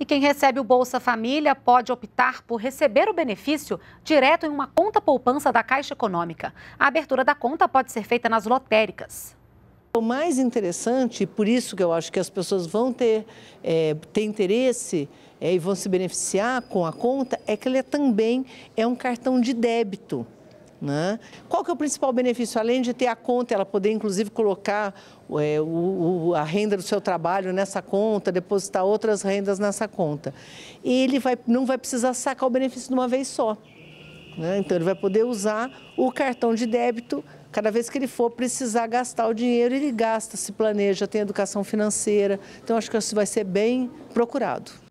E quem recebe o Bolsa Família pode optar por receber o benefício direto em uma conta poupança da Caixa Econômica. A abertura da conta pode ser feita nas lotéricas. O mais interessante, por isso que eu acho que as pessoas vão ter, é, ter interesse é, e vão se beneficiar com a conta, é que ele é também é um cartão de débito. Né? Qual que é o principal benefício? Além de ter a conta, ela poder inclusive colocar é, o, o, a renda do seu trabalho nessa conta, depositar outras rendas nessa conta. Ele vai, não vai precisar sacar o benefício de uma vez só. Né? Então, ele vai poder usar o cartão de débito cada vez que ele for precisar gastar o dinheiro, ele gasta, se planeja, tem educação financeira. Então, acho que isso vai ser bem procurado.